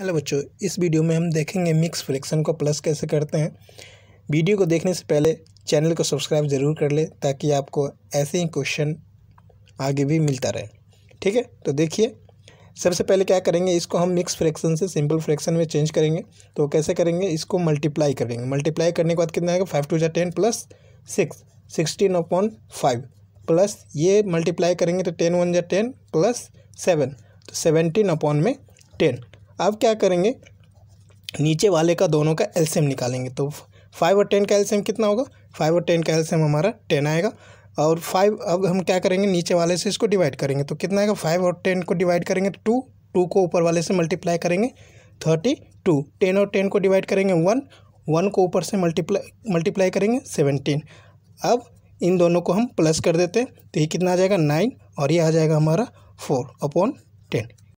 hello बच्चों इस video में हम देखेंगे मिक्स फ्रैक्शन को प्लस कैसे करते हैं वीडियो को देखने से पहले चैनल को सब्सक्राइब ज़रूर कर ले ताकि आपको ऐसे ही क्वेश्चन आगे भी मिलता रहे ठीक है तो देखिए सबसे पहले क्या करेंगे इसको हम मिक्स फ्रैक्शन से सिंपल फ्रैक्शन में चेंज करेंगे तो कैसे करेंगे इसको मल्टीप्लाई करेंगे मल्टीप्लाई करने के बाद कितना आएगा फाइव टू जै ten plus six sixteen upon five plus ये मल्टीप्लाई करेंगे तो टेन वन जै टेन प्लस सेवन तो सेवनटीन अपॉन में टेन अब क्या करेंगे नीचे वाले का दोनों का एल्शियम निकालेंगे तो फाइव और टेन का एल्शियम कितना होगा फाइव और टेन का एल्शियम हमारा टेन आएगा और फाइव अब हम क्या करेंगे नीचे वाले से इसको डिवाइड करेंगे तो कितना आएगा फाइव और टेन को डिवाइड करेंगे तो टू टू को ऊपर वाले से मल्टीप्लाई करेंगे थर्टी टू टेन और टेन को डिवाइड करेंगे वन वन को ऊपर से मल्टीप्लाई मल्टीप्लाई करेंगे सेवनटीन अब इन दोनों को हम प्लस कर देते हैं तो ये कितना आ जाएगा नाइन और ये आ जाएगा हमारा फोर अपॉन टेन